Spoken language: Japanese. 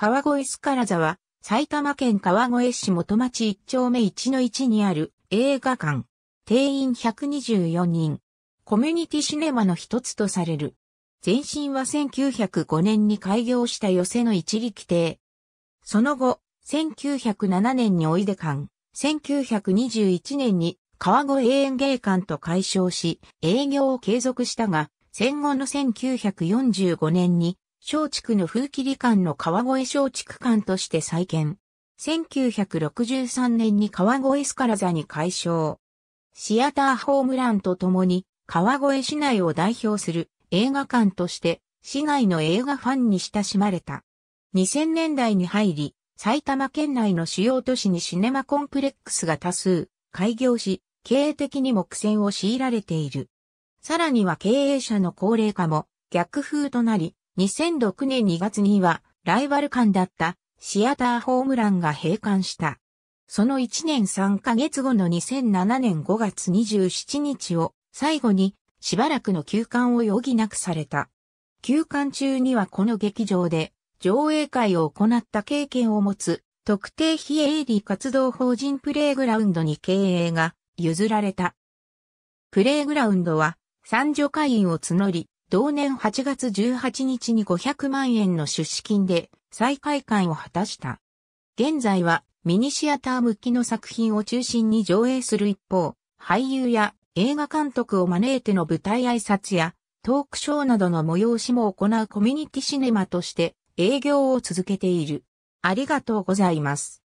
川越スカラ座は、埼玉県川越市元町一丁目一の一にある映画館。定員124人。コミュニティシネマの一つとされる。前身は1905年に開業した寄せの一力亭。その後、1907年においで館、1921年に川越園芸館と解消し、営業を継続したが、戦後の1945年に小竹の風切り館の川越小竹館として再建。1963年に川越スカラ座に改称。シアターホームランとともに川越市内を代表する映画館として市内の映画ファンに親しまれた。2000年代に入り、埼玉県内の主要都市にシネマコンプレックスが多数開業し、経営的にも苦戦を強いられている。さらには経営者の高齢化も逆風となり、2006年2月には、ライバル館だったシアターホームランが閉館した。その1年3ヶ月後の2007年5月27日を最後にしばらくの休館を余儀なくされた。休館中にはこの劇場で上映会を行った経験を持つ特定非営利活動法人プレイグラウンドに経営が譲られた。プレイグラウンドは三女会員を募り、同年8月18日に500万円の出資金で再開館を果たした。現在はミニシアター向きの作品を中心に上映する一方、俳優や映画監督を招いての舞台挨拶やトークショーなどの催しも行うコミュニティシネマとして営業を続けている。ありがとうございます。